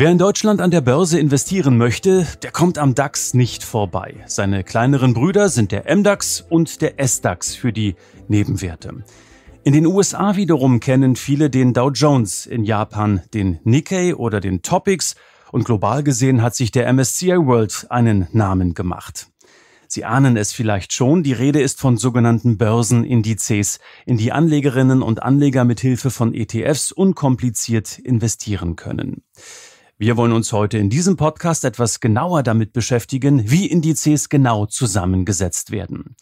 Wer in Deutschland an der Börse investieren möchte, der kommt am DAX nicht vorbei. Seine kleineren Brüder sind der MDAX und der SDAX für die Nebenwerte. In den USA wiederum kennen viele den Dow Jones, in Japan den Nikkei oder den Topics und global gesehen hat sich der MSCI World einen Namen gemacht. Sie ahnen es vielleicht schon, die Rede ist von sogenannten Börsenindizes, in die Anlegerinnen und Anleger mithilfe von ETFs unkompliziert investieren können. Wir wollen uns heute in diesem Podcast etwas genauer damit beschäftigen, wie Indizes genau zusammengesetzt werden.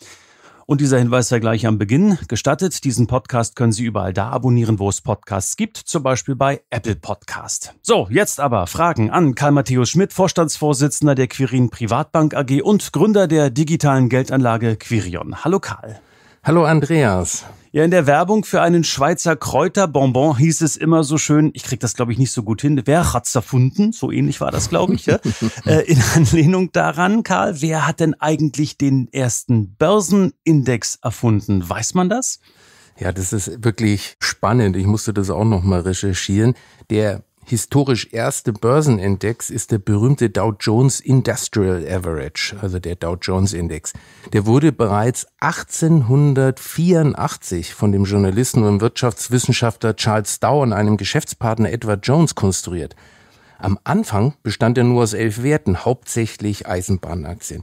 Und dieser Hinweis sei gleich am Beginn gestattet. Diesen Podcast können Sie überall da abonnieren, wo es Podcasts gibt, zum Beispiel bei Apple Podcast. So, jetzt aber Fragen an Karl Matthäus Schmidt, Vorstandsvorsitzender der Quirin Privatbank AG und Gründer der digitalen Geldanlage Quirion. Hallo Karl. Hallo Andreas. Ja, in der Werbung für einen Schweizer Kräuterbonbon hieß es immer so schön, ich krieg das glaube ich nicht so gut hin, wer hat's erfunden? So ähnlich war das, glaube ich. Ja? äh, in Anlehnung daran, Karl, wer hat denn eigentlich den ersten Börsenindex erfunden? Weiß man das? Ja, das ist wirklich spannend. Ich musste das auch nochmal recherchieren. Der historisch erste Börsenindex ist der berühmte Dow Jones Industrial Average, also der Dow Jones Index. Der wurde bereits 1884 von dem Journalisten und Wirtschaftswissenschaftler Charles Dow und einem Geschäftspartner Edward Jones konstruiert. Am Anfang bestand er nur aus elf Werten, hauptsächlich Eisenbahnaktien,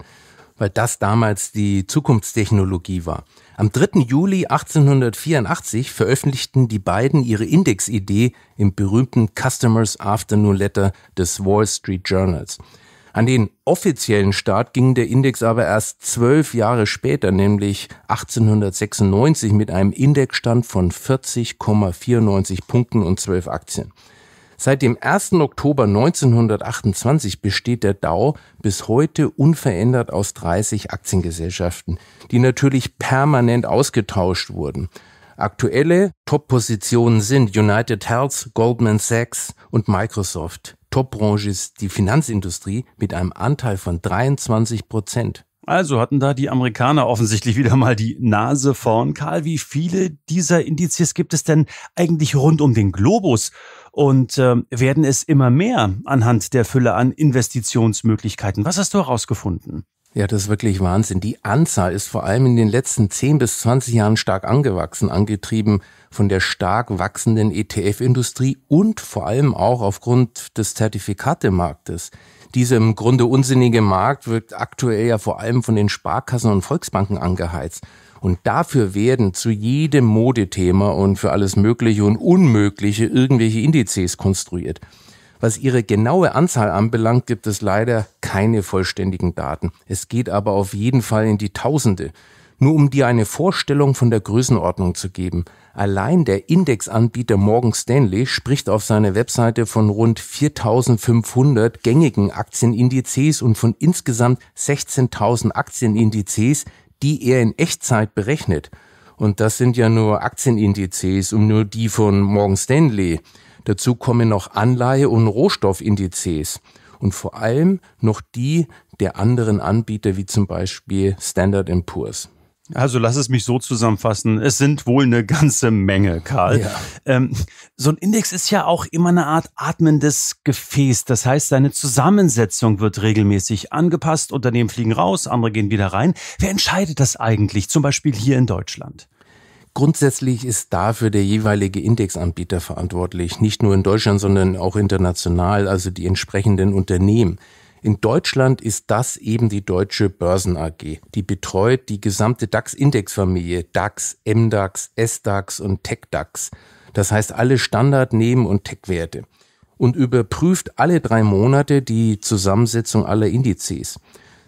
weil das damals die Zukunftstechnologie war. Am 3. Juli 1884 veröffentlichten die beiden ihre Indexidee im berühmten Customers Afternoon Letter des Wall Street Journals. An den offiziellen Start ging der Index aber erst zwölf Jahre später, nämlich 1896 mit einem Indexstand von 40,94 Punkten und 12 Aktien. Seit dem 1. Oktober 1928 besteht der DAO bis heute unverändert aus 30 Aktiengesellschaften, die natürlich permanent ausgetauscht wurden. Aktuelle Top-Positionen sind United Health, Goldman Sachs und Microsoft. Top-Branche ist die Finanzindustrie mit einem Anteil von 23 Prozent. Also hatten da die Amerikaner offensichtlich wieder mal die Nase vorn. Karl, wie viele dieser Indizes gibt es denn eigentlich rund um den Globus? Und äh, werden es immer mehr anhand der Fülle an Investitionsmöglichkeiten? Was hast du herausgefunden? Ja, das ist wirklich Wahnsinn. Die Anzahl ist vor allem in den letzten 10 bis 20 Jahren stark angewachsen, angetrieben von der stark wachsenden ETF-Industrie und vor allem auch aufgrund des Zertifikatemarktes. Dieser im Grunde unsinnige Markt wird aktuell ja vor allem von den Sparkassen und Volksbanken angeheizt. Und dafür werden zu jedem Modethema und für alles Mögliche und Unmögliche irgendwelche Indizes konstruiert. Was ihre genaue Anzahl anbelangt, gibt es leider keine vollständigen Daten. Es geht aber auf jeden Fall in die Tausende. Nur um dir eine Vorstellung von der Größenordnung zu geben, allein der Indexanbieter Morgan Stanley spricht auf seiner Webseite von rund 4500 gängigen Aktienindizes und von insgesamt 16.000 Aktienindizes, die er in Echtzeit berechnet. Und das sind ja nur Aktienindizes und nur die von Morgan Stanley. Dazu kommen noch Anleihe- und Rohstoffindizes und vor allem noch die der anderen Anbieter wie zum Beispiel Standard Poor's. Also lass es mich so zusammenfassen. Es sind wohl eine ganze Menge, Karl. Ja. Ähm, so ein Index ist ja auch immer eine Art atmendes Gefäß. Das heißt, seine Zusammensetzung wird regelmäßig angepasst. Unternehmen fliegen raus, andere gehen wieder rein. Wer entscheidet das eigentlich? Zum Beispiel hier in Deutschland. Grundsätzlich ist dafür der jeweilige Indexanbieter verantwortlich. Nicht nur in Deutschland, sondern auch international, also die entsprechenden Unternehmen. In Deutschland ist das eben die Deutsche Börsen AG. Die betreut die gesamte DAX-Indexfamilie DAX, MDAX, SDAX und TechDAX. Das heißt alle Standard-, Neben- und Tech-Werte. Und überprüft alle drei Monate die Zusammensetzung aller Indizes.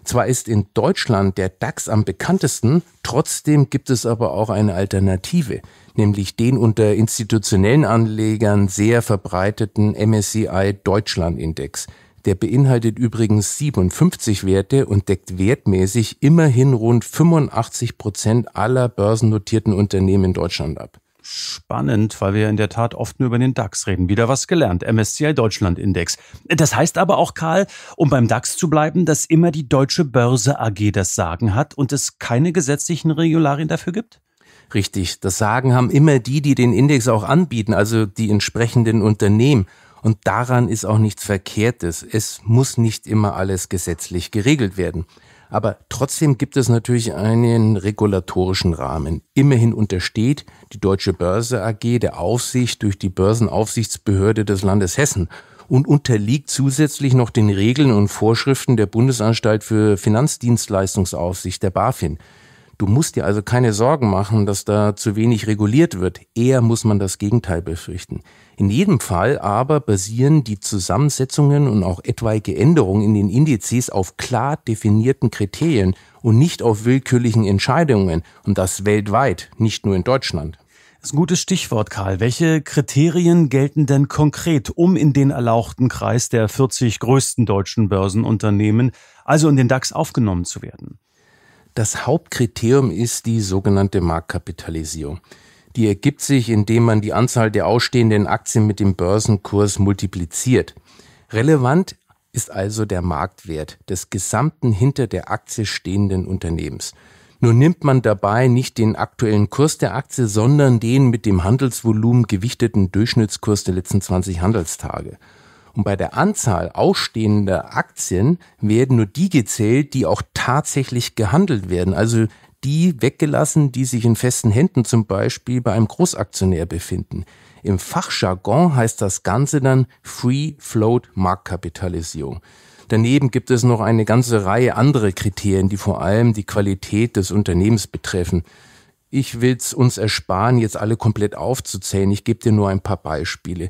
Zwar ist in Deutschland der DAX am bekanntesten, trotzdem gibt es aber auch eine Alternative, nämlich den unter institutionellen Anlegern sehr verbreiteten MSCI Deutschland Index. Der beinhaltet übrigens 57 Werte und deckt wertmäßig immerhin rund 85 Prozent aller börsennotierten Unternehmen in Deutschland ab. Spannend, weil wir in der Tat oft nur über den DAX reden. Wieder was gelernt. MSCI Deutschland Index. Das heißt aber auch, Karl, um beim DAX zu bleiben, dass immer die Deutsche Börse AG das Sagen hat und es keine gesetzlichen Regularien dafür gibt? Richtig. Das Sagen haben immer die, die den Index auch anbieten, also die entsprechenden Unternehmen. Und daran ist auch nichts Verkehrtes. Es muss nicht immer alles gesetzlich geregelt werden. Aber trotzdem gibt es natürlich einen regulatorischen Rahmen. Immerhin untersteht die Deutsche Börse AG der Aufsicht durch die Börsenaufsichtsbehörde des Landes Hessen und unterliegt zusätzlich noch den Regeln und Vorschriften der Bundesanstalt für Finanzdienstleistungsaufsicht der BaFin. Du musst dir also keine Sorgen machen, dass da zu wenig reguliert wird. Eher muss man das Gegenteil befürchten. In jedem Fall aber basieren die Zusammensetzungen und auch etwaige Änderungen in den Indizes auf klar definierten Kriterien und nicht auf willkürlichen Entscheidungen. Und das weltweit, nicht nur in Deutschland. Das ist ein gutes Stichwort, Karl. Welche Kriterien gelten denn konkret, um in den erlauchten Kreis der 40 größten deutschen Börsenunternehmen, also in den DAX, aufgenommen zu werden? Das Hauptkriterium ist die sogenannte Marktkapitalisierung. Die ergibt sich, indem man die Anzahl der ausstehenden Aktien mit dem Börsenkurs multipliziert. Relevant ist also der Marktwert des gesamten hinter der Aktie stehenden Unternehmens. Nur nimmt man dabei nicht den aktuellen Kurs der Aktie, sondern den mit dem Handelsvolumen gewichteten Durchschnittskurs der letzten 20 Handelstage. Und bei der Anzahl ausstehender Aktien werden nur die gezählt, die auch tatsächlich gehandelt werden. Also die weggelassen, die sich in festen Händen zum Beispiel bei einem Großaktionär befinden. Im Fachjargon heißt das Ganze dann Free Float Marktkapitalisierung. Daneben gibt es noch eine ganze Reihe anderer Kriterien, die vor allem die Qualität des Unternehmens betreffen. Ich will es uns ersparen, jetzt alle komplett aufzuzählen. Ich gebe dir nur ein paar Beispiele.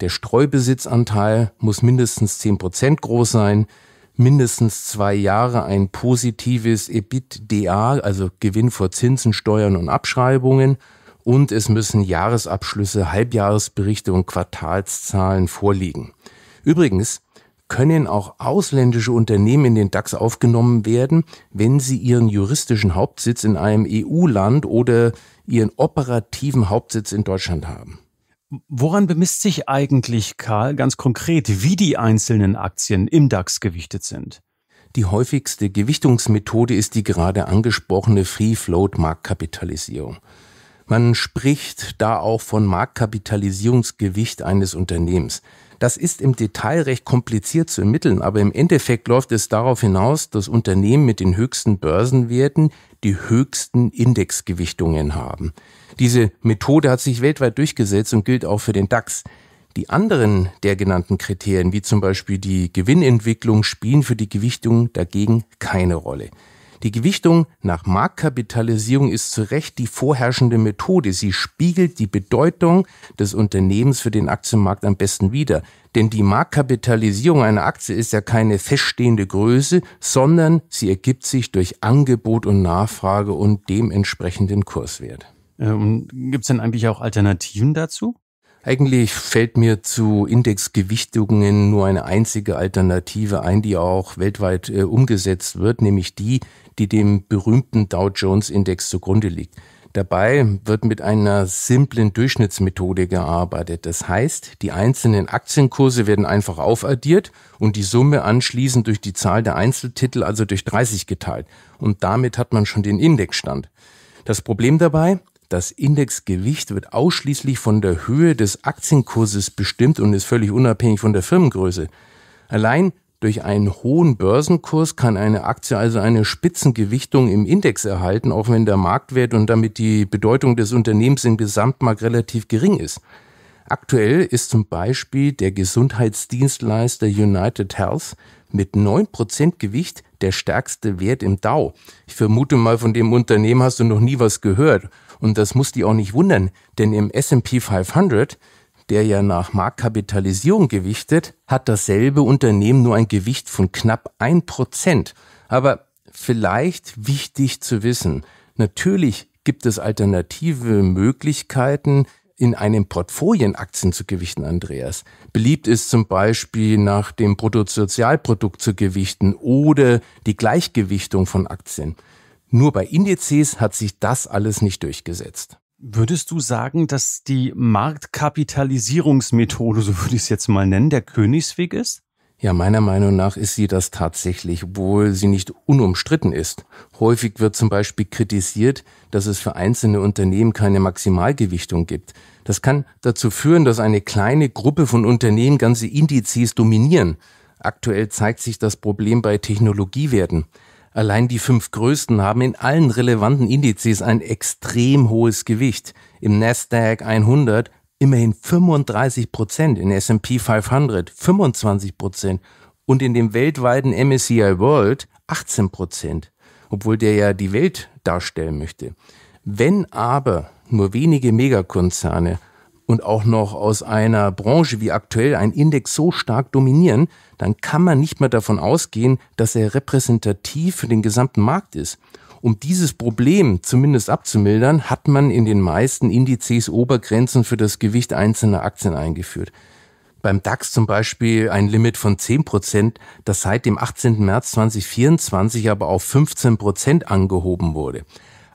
Der Streubesitzanteil muss mindestens 10% groß sein, mindestens zwei Jahre ein positives EBITDA, also Gewinn vor Zinsen, Steuern und Abschreibungen, und es müssen Jahresabschlüsse, Halbjahresberichte und Quartalszahlen vorliegen. Übrigens können auch ausländische Unternehmen in den DAX aufgenommen werden, wenn sie ihren juristischen Hauptsitz in einem EU-Land oder ihren operativen Hauptsitz in Deutschland haben. Woran bemisst sich eigentlich, Karl, ganz konkret, wie die einzelnen Aktien im DAX gewichtet sind? Die häufigste Gewichtungsmethode ist die gerade angesprochene Free Float Marktkapitalisierung. Man spricht da auch von Marktkapitalisierungsgewicht eines Unternehmens. Das ist im Detail recht kompliziert zu ermitteln, aber im Endeffekt läuft es darauf hinaus, dass Unternehmen mit den höchsten Börsenwerten die höchsten Indexgewichtungen haben. Diese Methode hat sich weltweit durchgesetzt und gilt auch für den DAX. Die anderen der genannten Kriterien, wie zum Beispiel die Gewinnentwicklung, spielen für die Gewichtung dagegen keine Rolle. Die Gewichtung nach Marktkapitalisierung ist zu Recht die vorherrschende Methode. Sie spiegelt die Bedeutung des Unternehmens für den Aktienmarkt am besten wider. Denn die Marktkapitalisierung einer Aktie ist ja keine feststehende Größe, sondern sie ergibt sich durch Angebot und Nachfrage und dementsprechenden Kurswert. Ähm, Gibt es denn eigentlich auch Alternativen dazu? Eigentlich fällt mir zu Indexgewichtungen nur eine einzige Alternative ein, die auch weltweit äh, umgesetzt wird, nämlich die, die dem berühmten Dow Jones Index zugrunde liegt. Dabei wird mit einer simplen Durchschnittsmethode gearbeitet. Das heißt, die einzelnen Aktienkurse werden einfach aufaddiert und die Summe anschließend durch die Zahl der Einzeltitel, also durch 30 geteilt. Und damit hat man schon den Indexstand. Das Problem dabei, das Indexgewicht wird ausschließlich von der Höhe des Aktienkurses bestimmt und ist völlig unabhängig von der Firmengröße. Allein durch einen hohen Börsenkurs kann eine Aktie also eine Spitzengewichtung im Index erhalten, auch wenn der Marktwert und damit die Bedeutung des Unternehmens im Gesamtmarkt relativ gering ist. Aktuell ist zum Beispiel der Gesundheitsdienstleister United Health mit 9% Gewicht der stärkste Wert im DAO. Ich vermute mal, von dem Unternehmen hast du noch nie was gehört. Und das muss die auch nicht wundern, denn im SP 500, der ja nach Marktkapitalisierung gewichtet, hat dasselbe Unternehmen nur ein Gewicht von knapp ein Prozent. Aber vielleicht wichtig zu wissen, natürlich gibt es alternative Möglichkeiten, in einem Portfolien Aktien zu gewichten, Andreas. Beliebt ist zum Beispiel nach dem Bruttosozialprodukt zu gewichten oder die Gleichgewichtung von Aktien. Nur bei Indizes hat sich das alles nicht durchgesetzt. Würdest du sagen, dass die Marktkapitalisierungsmethode, so würde ich es jetzt mal nennen, der Königsweg ist? Ja, meiner Meinung nach ist sie das tatsächlich, obwohl sie nicht unumstritten ist. Häufig wird zum Beispiel kritisiert, dass es für einzelne Unternehmen keine Maximalgewichtung gibt. Das kann dazu führen, dass eine kleine Gruppe von Unternehmen ganze Indizes dominieren. Aktuell zeigt sich das Problem bei Technologiewerten. Allein die fünf größten haben in allen relevanten Indizes ein extrem hohes Gewicht. Im Nasdaq 100 immerhin 35 Prozent, in S&P 500 25 Prozent und in dem weltweiten MSCI World 18 Prozent, obwohl der ja die Welt darstellen möchte. Wenn aber nur wenige Megakonzerne und auch noch aus einer Branche wie aktuell einen Index so stark dominieren, dann kann man nicht mehr davon ausgehen, dass er repräsentativ für den gesamten Markt ist. Um dieses Problem zumindest abzumildern, hat man in den meisten Indizes Obergrenzen für das Gewicht einzelner Aktien eingeführt. Beim DAX zum Beispiel ein Limit von 10 Prozent, das seit dem 18. März 2024 aber auf 15 Prozent angehoben wurde.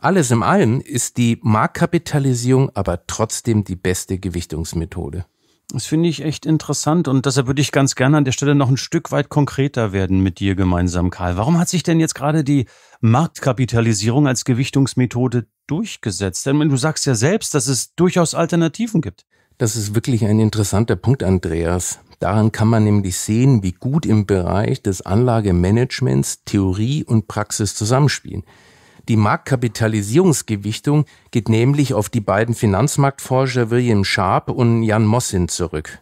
Alles im Allen ist die Marktkapitalisierung aber trotzdem die beste Gewichtungsmethode. Das finde ich echt interessant und deshalb würde ich ganz gerne an der Stelle noch ein Stück weit konkreter werden mit dir gemeinsam, Karl. Warum hat sich denn jetzt gerade die Marktkapitalisierung als Gewichtungsmethode durchgesetzt? Denn du sagst ja selbst, dass es durchaus Alternativen gibt. Das ist wirklich ein interessanter Punkt, Andreas. Daran kann man nämlich sehen, wie gut im Bereich des Anlagemanagements Theorie und Praxis zusammenspielen. Die Marktkapitalisierungsgewichtung geht nämlich auf die beiden Finanzmarktforscher William Sharp und Jan Mossin zurück.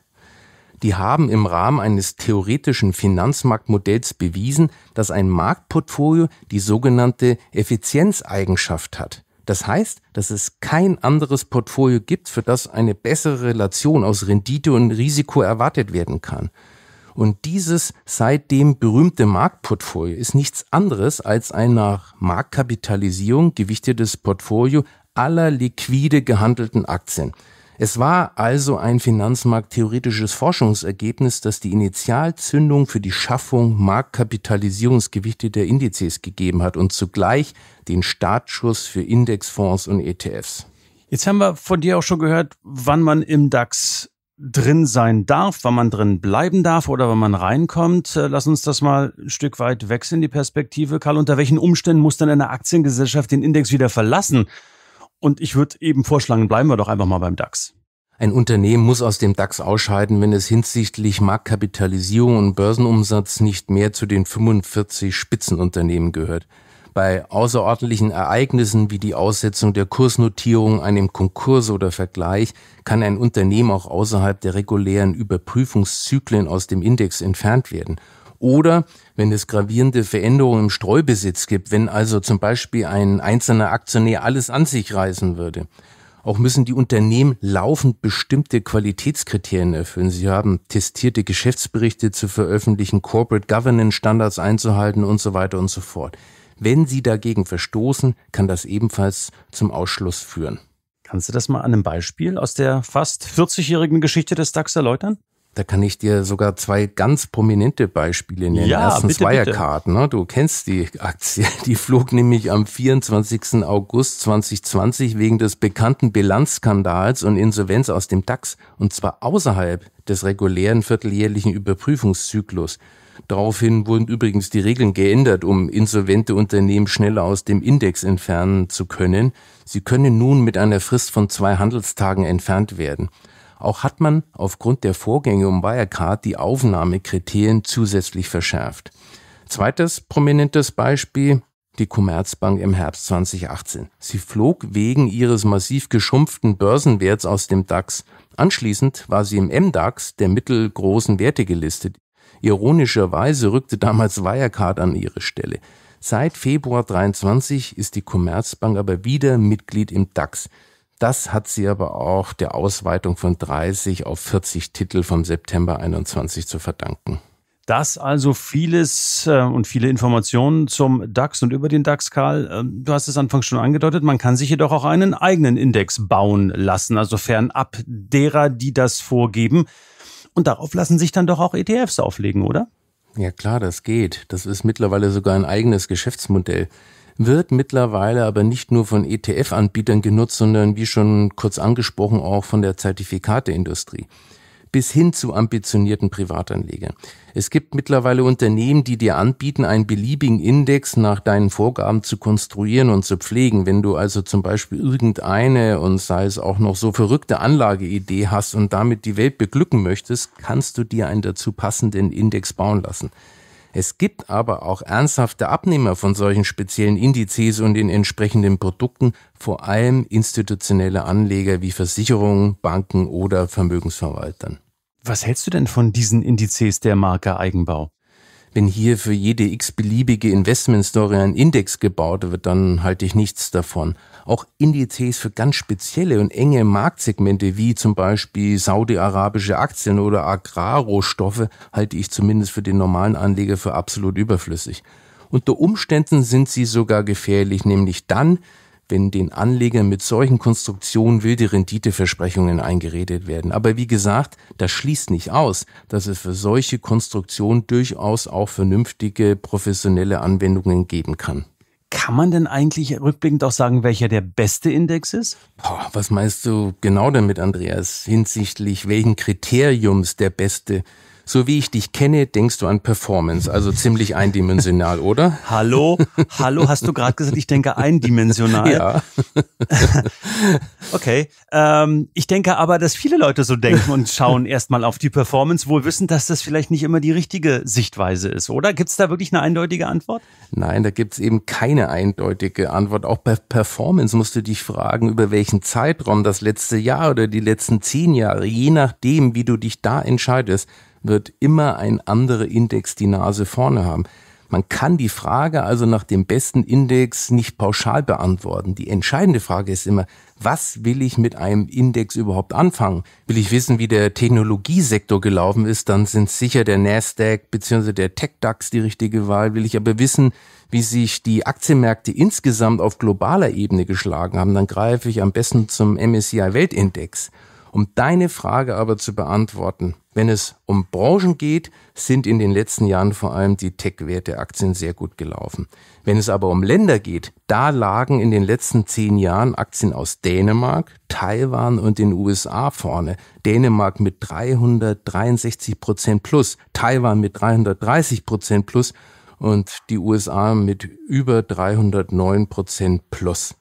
Die haben im Rahmen eines theoretischen Finanzmarktmodells bewiesen, dass ein Marktportfolio die sogenannte Effizienzeigenschaft hat. Das heißt, dass es kein anderes Portfolio gibt, für das eine bessere Relation aus Rendite und Risiko erwartet werden kann. Und dieses seitdem berühmte Marktportfolio ist nichts anderes als ein nach Marktkapitalisierung gewichtetes Portfolio aller liquide gehandelten Aktien. Es war also ein finanzmarkttheoretisches Forschungsergebnis, das die Initialzündung für die Schaffung Marktkapitalisierungsgewichte der Indizes gegeben hat und zugleich den Startschuss für Indexfonds und ETFs. Jetzt haben wir von dir auch schon gehört, wann man im DAX drin sein darf, wann man drin bleiben darf oder wann man reinkommt. Äh, lass uns das mal ein Stück weit wechseln, die Perspektive. Karl, unter welchen Umständen muss dann eine Aktiengesellschaft den Index wieder verlassen? Und ich würde eben vorschlagen, bleiben wir doch einfach mal beim DAX. Ein Unternehmen muss aus dem DAX ausscheiden, wenn es hinsichtlich Marktkapitalisierung und Börsenumsatz nicht mehr zu den 45 Spitzenunternehmen gehört. Bei außerordentlichen Ereignissen wie die Aussetzung der Kursnotierung, einem Konkurs oder Vergleich kann ein Unternehmen auch außerhalb der regulären Überprüfungszyklen aus dem Index entfernt werden. Oder wenn es gravierende Veränderungen im Streubesitz gibt, wenn also zum Beispiel ein einzelner Aktionär alles an sich reißen würde. Auch müssen die Unternehmen laufend bestimmte Qualitätskriterien erfüllen. Sie haben testierte Geschäftsberichte zu veröffentlichen, Corporate Governance Standards einzuhalten und so weiter und so fort. Wenn sie dagegen verstoßen, kann das ebenfalls zum Ausschluss führen. Kannst du das mal an einem Beispiel aus der fast 40-jährigen Geschichte des DAX erläutern? Da kann ich dir sogar zwei ganz prominente Beispiele nennen. Ja, Erstens bitte, Wirecard, bitte. Ne? du kennst die Aktie. Die flog nämlich am 24. August 2020 wegen des bekannten Bilanzskandals und Insolvenz aus dem DAX und zwar außerhalb des regulären vierteljährlichen Überprüfungszyklus. Daraufhin wurden übrigens die Regeln geändert, um insolvente Unternehmen schneller aus dem Index entfernen zu können. Sie können nun mit einer Frist von zwei Handelstagen entfernt werden. Auch hat man aufgrund der Vorgänge um Wirecard die Aufnahmekriterien zusätzlich verschärft. Zweites prominentes Beispiel die Commerzbank im Herbst 2018. Sie flog wegen ihres massiv geschrumpften Börsenwerts aus dem DAX. Anschließend war sie im MDAX der mittelgroßen Werte gelistet. Ironischerweise rückte damals Wirecard an ihre Stelle. Seit Februar 23 ist die Commerzbank aber wieder Mitglied im DAX. Das hat sie aber auch der Ausweitung von 30 auf 40 Titel vom September 21 zu verdanken. Das also vieles äh, und viele Informationen zum DAX und über den DAX, Karl. Ähm, du hast es anfangs schon angedeutet, man kann sich jedoch auch einen eigenen Index bauen lassen, also fernab derer, die das vorgeben. Und darauf lassen sich dann doch auch ETFs auflegen, oder? Ja klar, das geht. Das ist mittlerweile sogar ein eigenes Geschäftsmodell. Wird mittlerweile aber nicht nur von ETF-Anbietern genutzt, sondern wie schon kurz angesprochen auch von der Zertifikateindustrie bis hin zu ambitionierten Privatanlegern. Es gibt mittlerweile Unternehmen, die dir anbieten, einen beliebigen Index nach deinen Vorgaben zu konstruieren und zu pflegen. Wenn du also zum Beispiel irgendeine und sei es auch noch so verrückte Anlageidee hast und damit die Welt beglücken möchtest, kannst du dir einen dazu passenden Index bauen lassen. Es gibt aber auch ernsthafte Abnehmer von solchen speziellen Indizes und den entsprechenden Produkten, vor allem institutionelle Anleger wie Versicherungen, Banken oder Vermögensverwaltern. Was hältst du denn von diesen Indizes der Marke Eigenbau? wenn hier für jede x-beliebige Investmentstory ein Index gebaut wird, dann halte ich nichts davon auch Indizes für ganz spezielle und enge Marktsegmente wie zum Beispiel saudi-arabische Aktien oder Agrarrohstoffe halte ich zumindest für den normalen Anleger für absolut überflüssig. Unter Umständen sind sie sogar gefährlich, nämlich dann, wenn den Anlegern mit solchen Konstruktionen wilde Renditeversprechungen eingeredet werden. Aber wie gesagt, das schließt nicht aus, dass es für solche Konstruktionen durchaus auch vernünftige professionelle Anwendungen geben kann. Kann man denn eigentlich rückblickend auch sagen, welcher der beste Index ist? Boah, was meinst du genau damit, Andreas, hinsichtlich welchen Kriteriums der beste Index? So wie ich dich kenne, denkst du an Performance, also ziemlich eindimensional, oder? Hallo, hallo, hast du gerade gesagt, ich denke eindimensional? Ja. okay, ähm, ich denke aber, dass viele Leute so denken und schauen erstmal auf die Performance, wohl wissen, dass das vielleicht nicht immer die richtige Sichtweise ist, oder? Gibt es da wirklich eine eindeutige Antwort? Nein, da gibt es eben keine eindeutige Antwort. Auch bei Performance musst du dich fragen, über welchen Zeitraum, das letzte Jahr oder die letzten zehn Jahre, je nachdem, wie du dich da entscheidest, wird immer ein anderer Index die Nase vorne haben. Man kann die Frage also nach dem besten Index nicht pauschal beantworten. Die entscheidende Frage ist immer, was will ich mit einem Index überhaupt anfangen? Will ich wissen, wie der Technologiesektor gelaufen ist, dann sind sicher der Nasdaq bzw. der TechDAX die richtige Wahl. Will ich aber wissen, wie sich die Aktienmärkte insgesamt auf globaler Ebene geschlagen haben, dann greife ich am besten zum MSCI Weltindex. Um deine Frage aber zu beantworten, wenn es um Branchen geht, sind in den letzten Jahren vor allem die tech werte aktien sehr gut gelaufen. Wenn es aber um Länder geht, da lagen in den letzten zehn Jahren Aktien aus Dänemark, Taiwan und den USA vorne. Dänemark mit 363 Prozent plus, Taiwan mit 330 Prozent plus und die USA mit über 309 Prozent plus.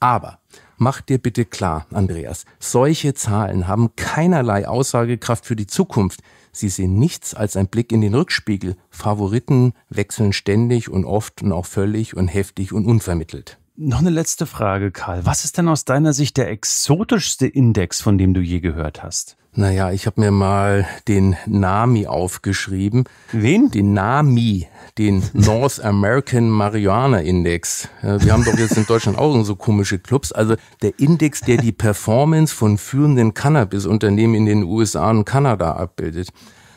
Aber Mach dir bitte klar, Andreas, solche Zahlen haben keinerlei Aussagekraft für die Zukunft. Sie sehen nichts als ein Blick in den Rückspiegel. Favoriten wechseln ständig und oft und auch völlig und heftig und unvermittelt. Noch eine letzte Frage, Karl. Was ist denn aus deiner Sicht der exotischste Index, von dem du je gehört hast? Naja, ich habe mir mal den NAMI aufgeschrieben. Wen? Den NAMI, den North American Marihuana Index. Wir haben doch jetzt in Deutschland auch so komische Clubs. Also der Index, der die Performance von führenden Cannabis-Unternehmen in den USA und Kanada abbildet.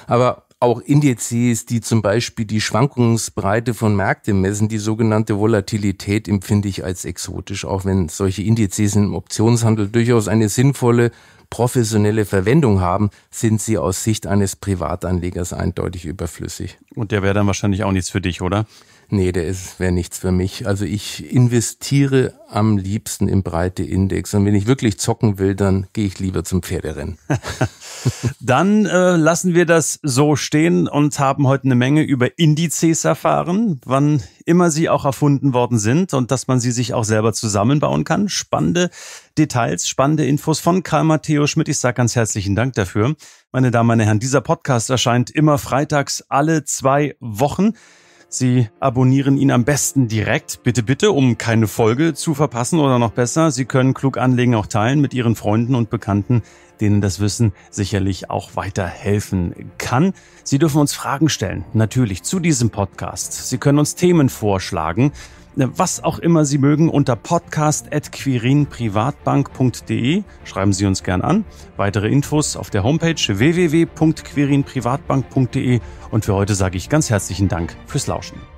Aber auch Indizes, die zum Beispiel die Schwankungsbreite von Märkten messen, die sogenannte Volatilität empfinde ich als exotisch, auch wenn solche Indizes im Optionshandel durchaus eine sinnvolle professionelle Verwendung haben, sind sie aus Sicht eines Privatanlegers eindeutig überflüssig. Und der wäre dann wahrscheinlich auch nichts für dich, oder? nee, der ist wäre nichts für mich. Also ich investiere am liebsten im breite Index. Und wenn ich wirklich zocken will, dann gehe ich lieber zum Pferderennen. dann äh, lassen wir das so stehen und haben heute eine Menge über Indizes erfahren, wann immer sie auch erfunden worden sind und dass man sie sich auch selber zusammenbauen kann. Spannende Details, spannende Infos von Karl Matteo Schmidt. Ich sage ganz herzlichen Dank dafür. Meine Damen, meine Herren, dieser Podcast erscheint immer freitags alle zwei Wochen. Sie abonnieren ihn am besten direkt, bitte, bitte, um keine Folge zu verpassen oder noch besser, Sie können klug anlegen auch teilen mit Ihren Freunden und Bekannten, denen das Wissen sicherlich auch weiterhelfen kann. Sie dürfen uns Fragen stellen, natürlich zu diesem Podcast. Sie können uns Themen vorschlagen was auch immer Sie mögen, unter podcast.quirinprivatbank.de. Schreiben Sie uns gern an. Weitere Infos auf der Homepage www.quirinprivatbank.de. Und für heute sage ich ganz herzlichen Dank fürs Lauschen.